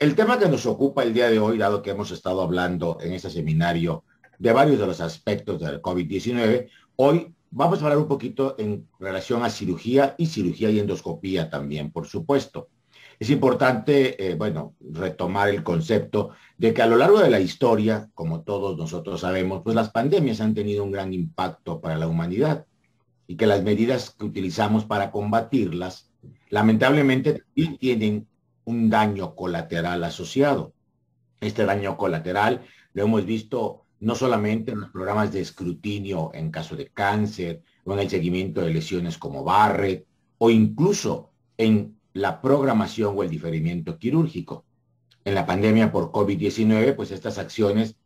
El tema que nos ocupa el día de hoy, dado que hemos estado hablando en este seminario de varios de los aspectos del COVID-19, hoy vamos a hablar un poquito en relación a cirugía y cirugía y endoscopía también, por supuesto. Es importante, eh, bueno, retomar el concepto de que a lo largo de la historia, como todos nosotros sabemos, pues las pandemias han tenido un gran impacto para la humanidad y que las medidas que utilizamos para combatirlas, lamentablemente, tienen un daño colateral asociado. Este daño colateral lo hemos visto no solamente en los programas de escrutinio en caso de cáncer o en el seguimiento de lesiones como Barrett o incluso en la programación o el diferimiento quirúrgico. En la pandemia por COVID-19, pues estas acciones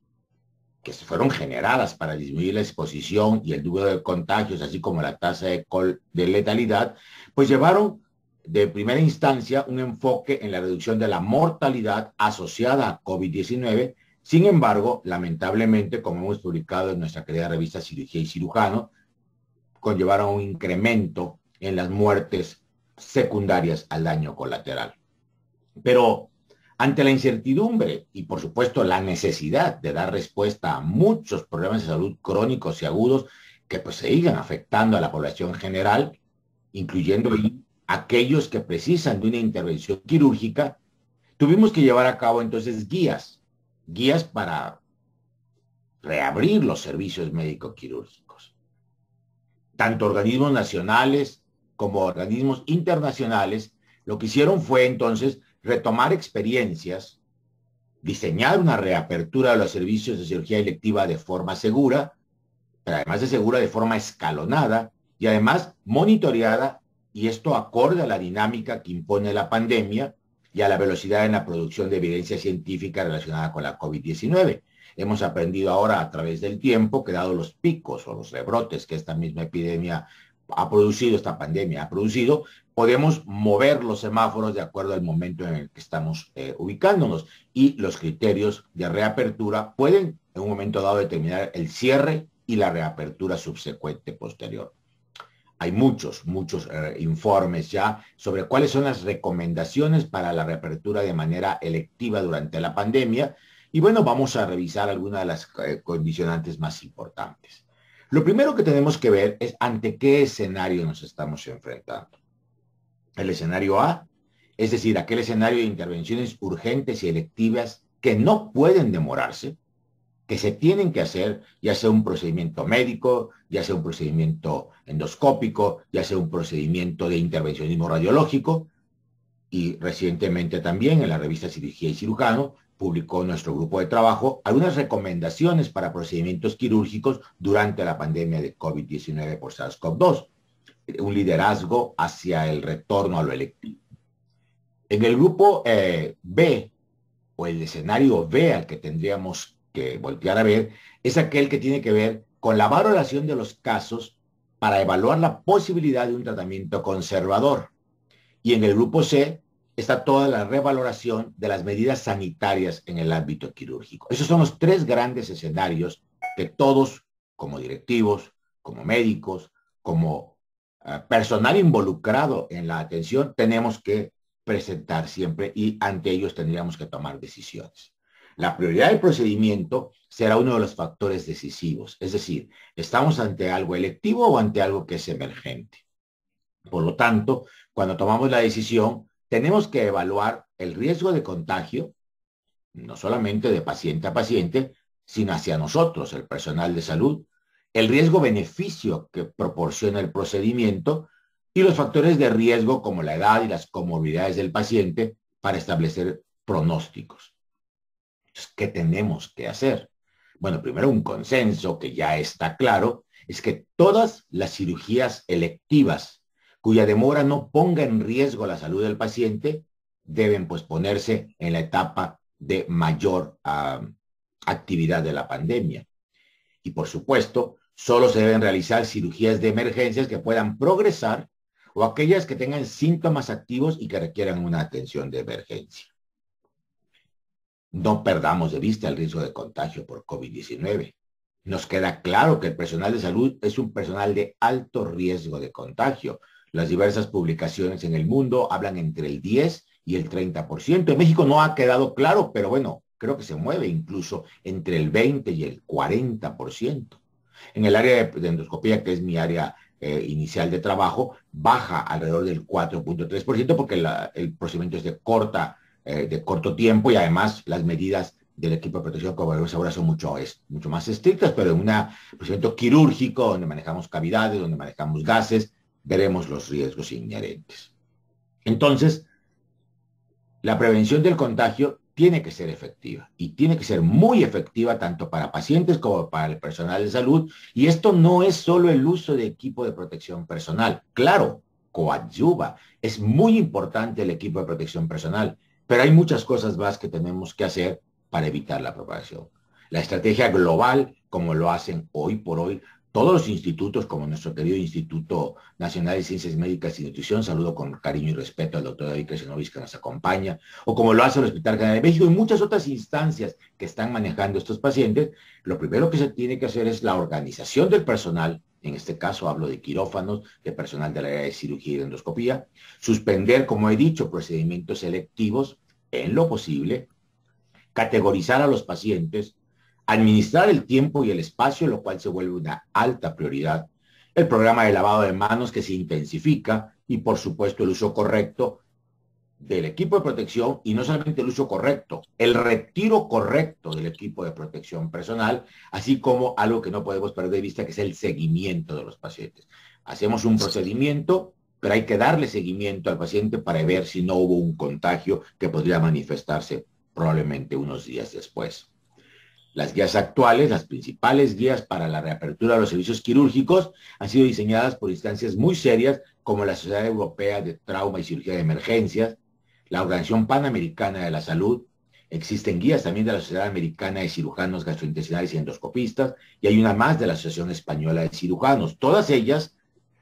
que se fueron generadas para disminuir la exposición y el número de contagios, así como la tasa de, de letalidad, pues llevaron de primera instancia un enfoque en la reducción de la mortalidad asociada a COVID-19. Sin embargo, lamentablemente, como hemos publicado en nuestra querida revista Cirugía y Cirujano, conllevaron un incremento en las muertes secundarias al daño colateral. Pero ante la incertidumbre y por supuesto la necesidad de dar respuesta a muchos problemas de salud crónicos y agudos que pues siguen afectando a la población general, incluyendo aquellos que precisan de una intervención quirúrgica, tuvimos que llevar a cabo entonces guías, guías para reabrir los servicios médico-quirúrgicos. Tanto organismos nacionales como organismos internacionales lo que hicieron fue entonces retomar experiencias, diseñar una reapertura de los servicios de cirugía electiva de forma segura, pero además de segura de forma escalonada y además monitoreada y esto acorde a la dinámica que impone la pandemia y a la velocidad en la producción de evidencia científica relacionada con la COVID-19. Hemos aprendido ahora a través del tiempo que dado los picos o los rebrotes que esta misma epidemia ha producido, esta pandemia ha producido, podemos mover los semáforos de acuerdo al momento en el que estamos eh, ubicándonos y los criterios de reapertura pueden en un momento dado determinar el cierre y la reapertura subsecuente posterior hay muchos, muchos eh, informes ya sobre cuáles son las recomendaciones para la reapertura de manera electiva durante la pandemia. Y bueno, vamos a revisar algunas de las eh, condicionantes más importantes. Lo primero que tenemos que ver es ante qué escenario nos estamos enfrentando. El escenario A, es decir, aquel escenario de intervenciones urgentes y electivas que no pueden demorarse, que se tienen que hacer, ya sea un procedimiento médico, ya sea un procedimiento endoscópico, ya sea un procedimiento de intervencionismo radiológico. Y recientemente también en la revista Cirugía y Cirujano publicó nuestro grupo de trabajo algunas recomendaciones para procedimientos quirúrgicos durante la pandemia de COVID-19 por SARS-CoV-2, un liderazgo hacia el retorno a lo electivo. En el grupo eh, B, o el escenario B al que tendríamos que voltear a ver es aquel que tiene que ver con la valoración de los casos para evaluar la posibilidad de un tratamiento conservador. Y en el grupo C está toda la revaloración de las medidas sanitarias en el ámbito quirúrgico. Esos son los tres grandes escenarios que todos, como directivos, como médicos, como eh, personal involucrado en la atención, tenemos que presentar siempre y ante ellos tendríamos que tomar decisiones. La prioridad del procedimiento será uno de los factores decisivos, es decir, estamos ante algo electivo o ante algo que es emergente. Por lo tanto, cuando tomamos la decisión, tenemos que evaluar el riesgo de contagio, no solamente de paciente a paciente, sino hacia nosotros, el personal de salud, el riesgo-beneficio que proporciona el procedimiento y los factores de riesgo como la edad y las comorbilidades del paciente para establecer pronósticos. ¿Qué tenemos que hacer? Bueno, primero un consenso que ya está claro, es que todas las cirugías electivas cuya demora no ponga en riesgo la salud del paciente deben posponerse en la etapa de mayor actividad de la pandemia. Y por supuesto, solo se deben realizar cirugías de emergencias que puedan progresar o aquellas que tengan síntomas activos y que requieran una atención de emergencia. No perdamos de vista el riesgo de contagio por COVID-19. Nos queda claro que el personal de salud es un personal de alto riesgo de contagio. Las diversas publicaciones en el mundo hablan entre el 10 y el 30%. En México no ha quedado claro, pero bueno, creo que se mueve incluso entre el 20 y el 40%. En el área de endoscopía, que es mi área eh, inicial de trabajo, baja alrededor del 4.3% porque el procedimiento es de corta eh, de corto tiempo y además las medidas del equipo de protección como ahora son mucho, es, mucho más estrictas, pero en un procedimiento quirúrgico donde manejamos cavidades, donde manejamos gases, veremos los riesgos inherentes. Entonces, la prevención del contagio tiene que ser efectiva y tiene que ser muy efectiva tanto para pacientes como para el personal de salud. Y esto no es solo el uso de equipo de protección personal. Claro, coadyuva. Es muy importante el equipo de protección personal. Pero hay muchas cosas más que tenemos que hacer para evitar la propagación. La estrategia global, como lo hacen hoy por hoy todos los institutos, como nuestro querido Instituto Nacional de Ciencias Médicas y Nutrición, saludo con cariño y respeto al doctor David Crescenovis que nos acompaña, o como lo hace el Hospital General de México y muchas otras instancias que están manejando estos pacientes, lo primero que se tiene que hacer es la organización del personal en este caso hablo de quirófanos, de personal de la área de cirugía y endoscopía, suspender, como he dicho, procedimientos selectivos en lo posible, categorizar a los pacientes, administrar el tiempo y el espacio, lo cual se vuelve una alta prioridad, el programa de lavado de manos que se intensifica y, por supuesto, el uso correcto del equipo de protección y no solamente el uso correcto, el retiro correcto del equipo de protección personal, así como algo que no podemos perder de vista, que es el seguimiento de los pacientes. Hacemos un procedimiento, pero hay que darle seguimiento al paciente para ver si no hubo un contagio que podría manifestarse probablemente unos días después. Las guías actuales, las principales guías para la reapertura de los servicios quirúrgicos, han sido diseñadas por instancias muy serias como la Sociedad Europea de Trauma y Cirugía de Emergencias, la Organización Panamericana de la Salud, existen guías también de la Sociedad Americana de Cirujanos Gastrointestinales y Endoscopistas, y hay una más de la Asociación Española de Cirujanos, todas ellas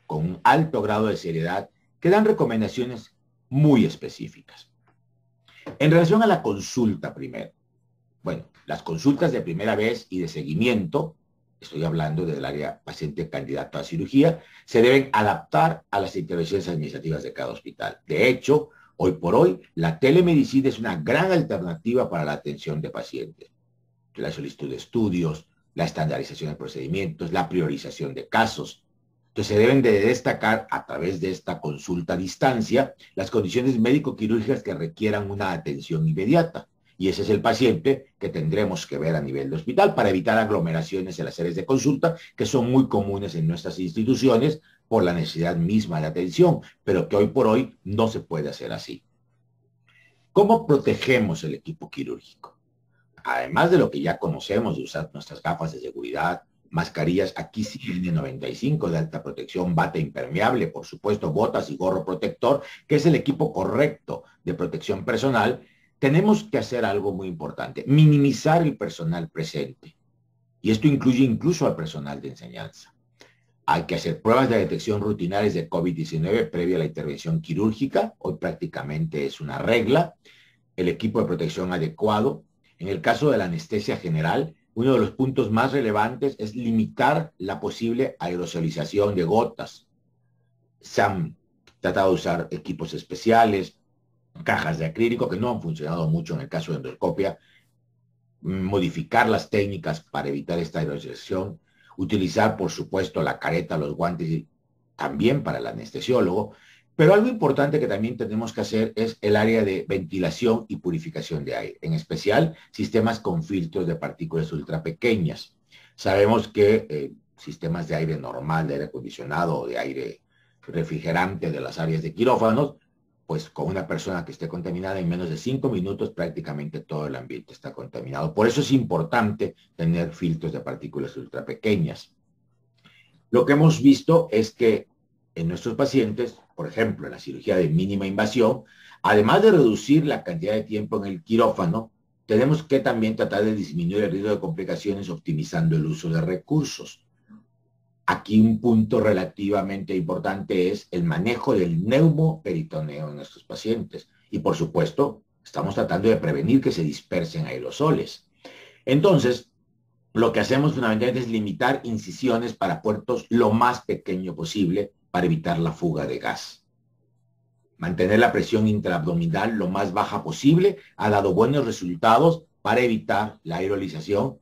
con un alto grado de seriedad que dan recomendaciones muy específicas. En relación a la consulta primero, bueno, las consultas de primera vez y de seguimiento, estoy hablando del área paciente candidato a cirugía, se deben adaptar a las intervenciones administrativas de cada hospital. De hecho, Hoy por hoy, la telemedicina es una gran alternativa para la atención de pacientes. La solicitud de estudios, la estandarización de procedimientos, la priorización de casos. Entonces se deben de destacar a través de esta consulta a distancia las condiciones médico-quirúrgicas que requieran una atención inmediata. Y ese es el paciente que tendremos que ver a nivel de hospital para evitar aglomeraciones en las áreas de consulta que son muy comunes en nuestras instituciones por la necesidad misma de atención, pero que hoy por hoy no se puede hacer así. ¿Cómo protegemos el equipo quirúrgico? Además de lo que ya conocemos de usar nuestras gafas de seguridad, mascarillas, aquí sí N95 de alta protección, bata impermeable, por supuesto, botas y gorro protector, que es el equipo correcto de protección personal, tenemos que hacer algo muy importante, minimizar el personal presente. Y esto incluye incluso al personal de enseñanza. Hay que hacer pruebas de detección rutinarias de COVID-19 previa a la intervención quirúrgica. Hoy prácticamente es una regla. El equipo de protección adecuado. En el caso de la anestesia general, uno de los puntos más relevantes es limitar la posible aerosolización de gotas. Se han tratado de usar equipos especiales, cajas de acrílico que no han funcionado mucho en el caso de endoscopia, modificar las técnicas para evitar esta aerosolización. Utilizar, por supuesto, la careta, los guantes también para el anestesiólogo. Pero algo importante que también tenemos que hacer es el área de ventilación y purificación de aire, en especial sistemas con filtros de partículas ultra pequeñas. Sabemos que eh, sistemas de aire normal, de aire acondicionado o de aire refrigerante de las áreas de quirófanos pues con una persona que esté contaminada en menos de cinco minutos prácticamente todo el ambiente está contaminado. Por eso es importante tener filtros de partículas ultra pequeñas. Lo que hemos visto es que en nuestros pacientes, por ejemplo, en la cirugía de mínima invasión, además de reducir la cantidad de tiempo en el quirófano, tenemos que también tratar de disminuir el riesgo de complicaciones optimizando el uso de recursos. Aquí un punto relativamente importante es el manejo del neumoperitoneo en nuestros pacientes. Y por supuesto, estamos tratando de prevenir que se dispersen aerosoles. Entonces, lo que hacemos fundamentalmente es limitar incisiones para puertos lo más pequeño posible para evitar la fuga de gas. Mantener la presión intraabdominal lo más baja posible ha dado buenos resultados para evitar la aerolización.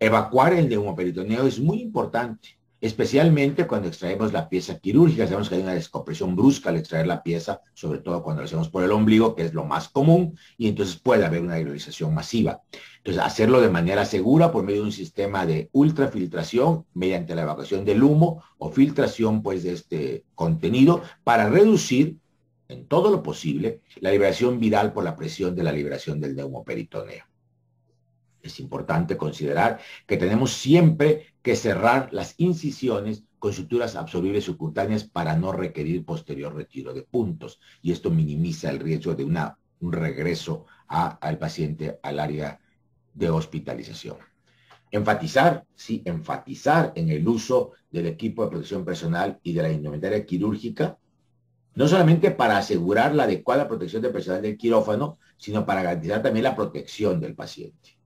Evacuar el neumoperitoneo es muy importante especialmente cuando extraemos la pieza quirúrgica. Sabemos que hay una descompresión brusca al extraer la pieza, sobre todo cuando lo hacemos por el ombligo, que es lo más común, y entonces puede haber una hidrolización masiva. Entonces, hacerlo de manera segura por medio de un sistema de ultrafiltración mediante la evacuación del humo o filtración pues, de este contenido para reducir en todo lo posible la liberación viral por la presión de la liberación del neumoperitoneo. Es importante considerar que tenemos siempre que cerrar las incisiones con suturas absorbibles subcutáneas para no requerir posterior retiro de puntos. Y esto minimiza el riesgo de un regreso al paciente al área de hospitalización. Enfatizar, sí, enfatizar en el uso del equipo de protección personal y de la indumentaria quirúrgica, no solamente para asegurar la adecuada protección del personal del quirófano, sino para garantizar también la protección del paciente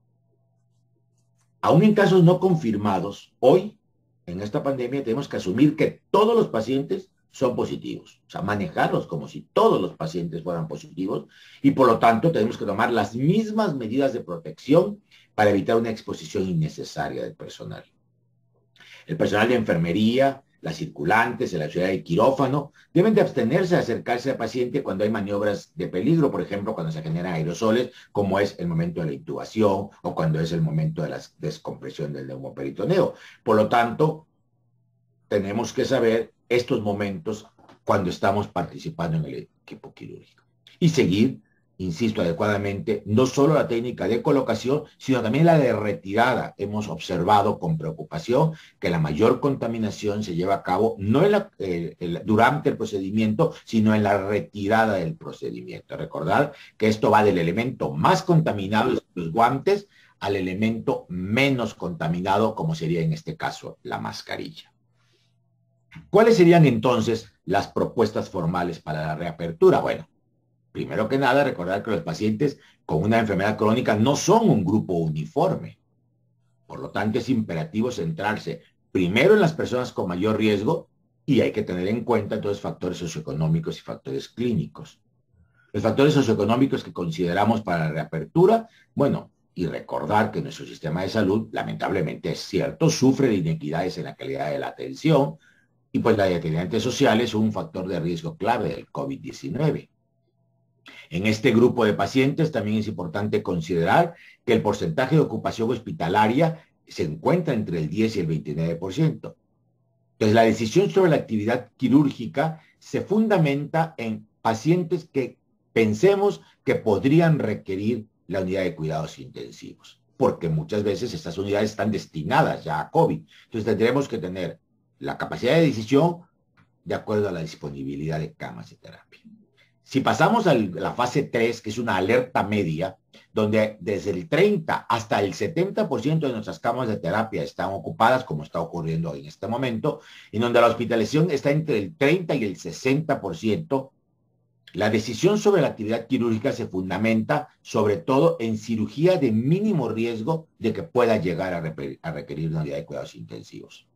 aún en casos no confirmados, hoy en esta pandemia tenemos que asumir que todos los pacientes son positivos, o sea, manejarlos como si todos los pacientes fueran positivos y por lo tanto tenemos que tomar las mismas medidas de protección para evitar una exposición innecesaria del personal. El personal de enfermería, las circulantes en la ciudad de quirófano, deben de abstenerse de acercarse al paciente cuando hay maniobras de peligro, por ejemplo, cuando se generan aerosoles, como es el momento de la intubación o cuando es el momento de la descompresión del neumoperitoneo. Por lo tanto, tenemos que saber estos momentos cuando estamos participando en el equipo quirúrgico y seguir insisto, adecuadamente, no solo la técnica de colocación, sino también la de retirada. Hemos observado con preocupación que la mayor contaminación se lleva a cabo no en eh, durante el procedimiento, sino en la retirada del procedimiento. Recordar que esto va del elemento más contaminado, los guantes, al elemento menos contaminado, como sería en este caso la mascarilla. ¿Cuáles serían entonces las propuestas formales para la reapertura? Bueno, Primero que nada, recordar que los pacientes con una enfermedad crónica no son un grupo uniforme. Por lo tanto, es imperativo centrarse primero en las personas con mayor riesgo y hay que tener en cuenta todos los factores socioeconómicos y factores clínicos. Los factores socioeconómicos que consideramos para la reapertura, bueno, y recordar que nuestro sistema de salud, lamentablemente es cierto, sufre de inequidades en la calidad de la atención y pues la determinante social es un factor de riesgo clave del COVID-19. En este grupo de pacientes también es importante considerar que el porcentaje de ocupación hospitalaria se encuentra entre el 10 y el 29%. Entonces, la decisión sobre la actividad quirúrgica se fundamenta en pacientes que pensemos que podrían requerir la unidad de cuidados intensivos, porque muchas veces estas unidades están destinadas ya a COVID. Entonces, tendremos que tener la capacidad de decisión de acuerdo a la disponibilidad de camas de terapia. Si pasamos a la fase 3, que es una alerta media, donde desde el 30 hasta el 70% de nuestras camas de terapia están ocupadas, como está ocurriendo en este momento, y donde la hospitalización está entre el 30 y el 60%, la decisión sobre la actividad quirúrgica se fundamenta sobre todo en cirugía de mínimo riesgo de que pueda llegar a requerir, a requerir una unidad de cuidados intensivos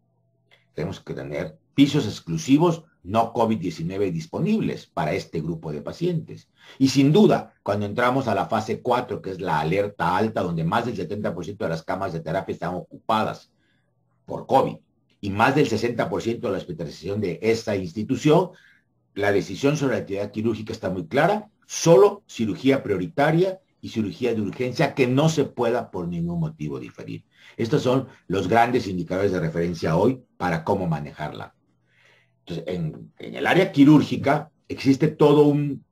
tenemos que tener pisos exclusivos no COVID-19 disponibles para este grupo de pacientes. Y sin duda, cuando entramos a la fase 4, que es la alerta alta, donde más del 70% de las camas de terapia están ocupadas por COVID y más del 60% de la hospitalización de esta institución, la decisión sobre la actividad quirúrgica está muy clara, solo cirugía prioritaria y cirugía de urgencia que no se pueda por ningún motivo diferir. Estos son los grandes indicadores de referencia hoy para cómo manejarla. Entonces, en, el área quirúrgica existe todo un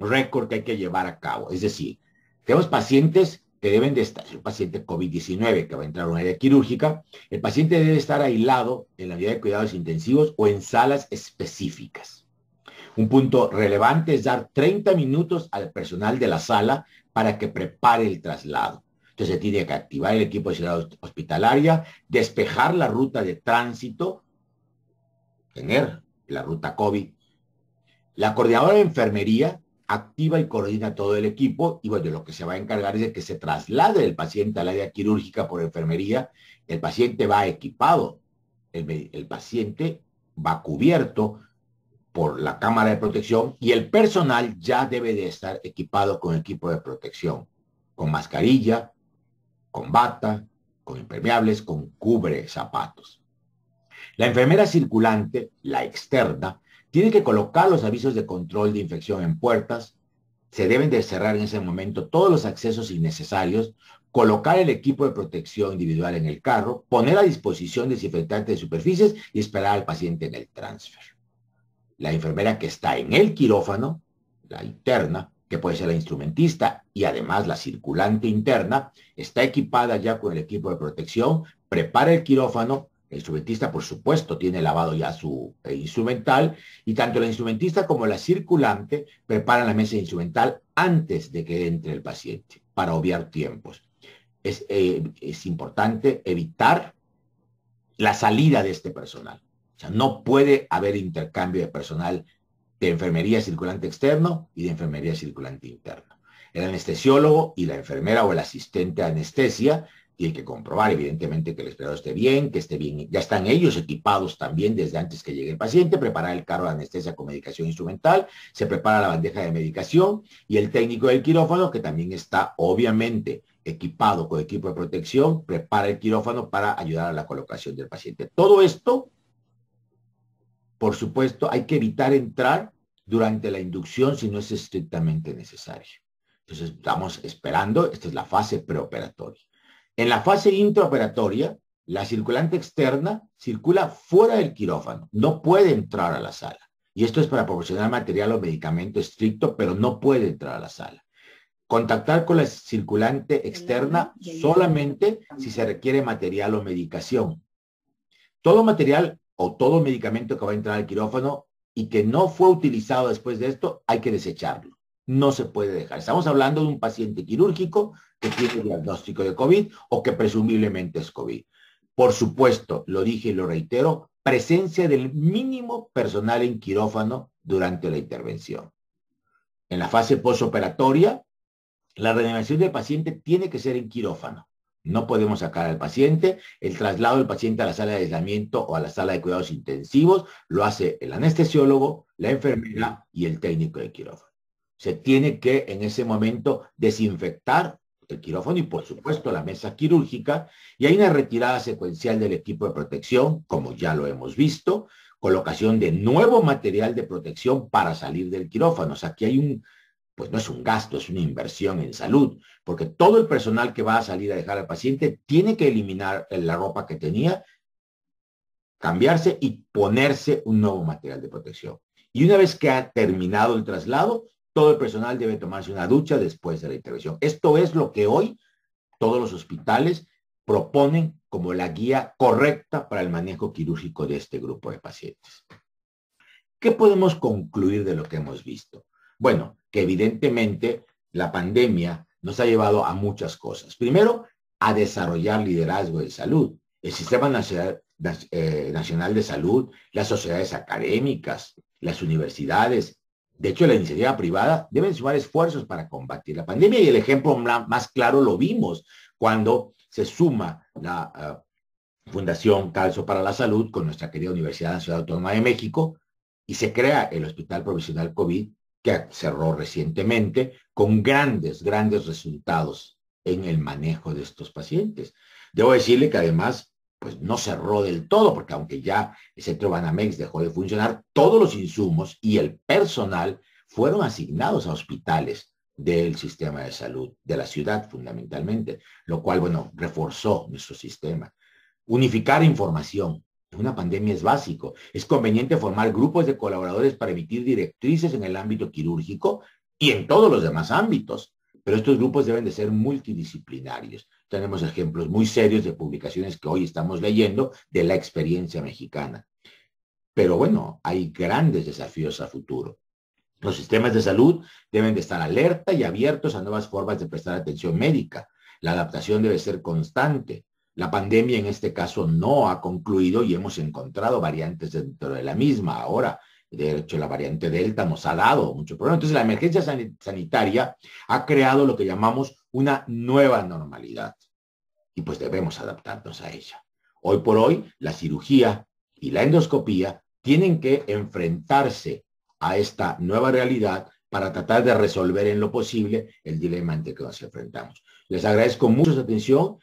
récord que hay que llevar a cabo. Es decir, tenemos pacientes que deben de estar, un paciente COVID-19 que va a entrar a un área quirúrgica, el paciente debe estar aislado en la unidad de cuidados intensivos o en salas específicas. Un punto relevante es dar 30 minutos al personal de la sala para que prepare el traslado. Entonces se tiene que activar el equipo de ciudad hospitalaria, despejar la ruta de tránsito, tener la ruta COVID. La coordinadora de enfermería activa y coordina todo el equipo y bueno, lo que se va a encargar es de que se traslade el paciente al área quirúrgica por enfermería. El paciente va equipado, el paciente va cubierto por la cámara de protección y el personal ya debe de estar equipado con equipo de protección, con mascarilla, con bata, con impermeables, con cubre zapatos. La enfermera circulante, la externa, tiene que colocar los avisos de control de infección en puertas, se deben de cerrar en ese momento todos los accesos innecesarios, colocar el equipo de protección individual en el carro, poner a disposición desinfectante de superficies y esperar al paciente en el transfer la enfermera que está en el quirófano, la interna, que puede ser la instrumentista y además la circulante interna, está equipada ya con el equipo de protección, prepara el quirófano, el instrumentista por supuesto tiene lavado ya su eh, instrumental y tanto la instrumentista como la circulante preparan la mesa instrumental antes de que entre el paciente para obviar tiempos. es eh, importante evitar la salida de este personal. O sea, no puede haber intercambio de personal de enfermería circulante externo y de enfermería circulante interno. El anestesiólogo y la enfermera o el asistente de anestesia tienen que comprobar, evidentemente, que el esperado esté bien, que esté bien. Ya están ellos equipados también desde antes que llegue el paciente, preparar el carro de anestesia con medicación instrumental, se prepara la bandeja de medicación y el técnico del quirófano, que también está, obviamente, equipado con equipo de protección, prepara el quirófano para ayudar a la colocación del paciente. Todo esto por supuesto, hay que evitar entrar durante la inducción si no es estrictamente necesario. Entonces, estamos esperando, esta es la fase preoperatoria. En la fase intraoperatoria, la circulante externa circula fuera del quirófano, no puede entrar a la sala. Y esto es para proporcionar material o medicamento estricto, pero no puede entrar a la sala. Contactar con la circulante externa solamente si se requiere material o medicación. Todo material o todo medicamento que va a entrar al quirófano y que no fue utilizado después de esto, hay que desecharlo. No se puede dejar. Estamos hablando de un paciente quirúrgico que tiene diagnóstico de COVID o que presumiblemente es COVID. Por supuesto, lo dije y lo reitero, presencia del mínimo personal en quirófano durante la intervención. En la fase postoperatoria, la reanimación del paciente tiene que ser en quirófano. No podemos sacar al paciente. El traslado del paciente a la sala de aislamiento o a la sala de cuidados intensivos lo hace el anestesiólogo, la enfermera y el técnico de quirófano. Se tiene que en ese momento desinfectar el quirófano y por supuesto la mesa quirúrgica y hay una retirada secuencial del equipo de protección, como ya lo hemos visto, colocación de nuevo material de protección para salir del quirófano. O sea, aquí hay un pues no es un gasto, es una inversión en salud, porque todo el personal que va a salir a dejar al paciente tiene que eliminar eh, la ropa que tenía, cambiarse y ponerse un nuevo material de protección. Y una vez que ha terminado el traslado, todo el personal debe tomarse una ducha después de la intervención. Esto es lo que hoy todos los hospitales proponen como la guía correcta para el manejo quirúrgico de este grupo de pacientes. ¿Qué podemos concluir de lo que hemos visto? Bueno, que evidentemente la pandemia nos ha llevado a muchas cosas. Primero, a desarrollar liderazgo de salud. El Sistema eh, Nacional, de Salud, las sociedades académicas, las universidades. De hecho, la iniciativa privada deben sumar esfuerzos para combatir la pandemia y el ejemplo más claro lo vimos cuando se suma la ah, Fundación Calzo para la Salud con nuestra querida Universidad Nacional Autónoma de México y se crea el Hospital Provisional COVID que cerró recientemente con grandes, grandes resultados en el manejo de estos pacientes. Debo decirle que además, pues no cerró del todo, porque aunque ya el centro Banamex dejó de funcionar, todos los insumos y el personal fueron asignados a hospitales del sistema de salud, de la ciudad fundamentalmente, lo cual, bueno, reforzó nuestro sistema. Unificar información, una pandemia es básico. Es conveniente formar grupos de colaboradores para emitir directrices en el ámbito quirúrgico y en todos los demás ámbitos. Pero estos grupos deben de ser multidisciplinarios. Tenemos ejemplos muy serios de publicaciones que hoy estamos leyendo de la experiencia mexicana. Pero bueno, hay grandes desafíos a futuro. Los sistemas de salud deben de estar alerta y abiertos a nuevas formas de prestar atención médica. La adaptación debe ser constante. La pandemia en este caso no ha concluido y hemos encontrado variantes dentro de la misma. Ahora, de hecho, la variante Delta nos ha dado mucho problema. Entonces, la emergencia sanitaria ha creado lo que llamamos una nueva normalidad y pues debemos adaptarnos a ella. Hoy por hoy, la cirugía y la endoscopía tienen que enfrentarse a esta nueva realidad para tratar de resolver en lo posible el dilema ante que nos enfrentamos. Les agradezco mucho su atención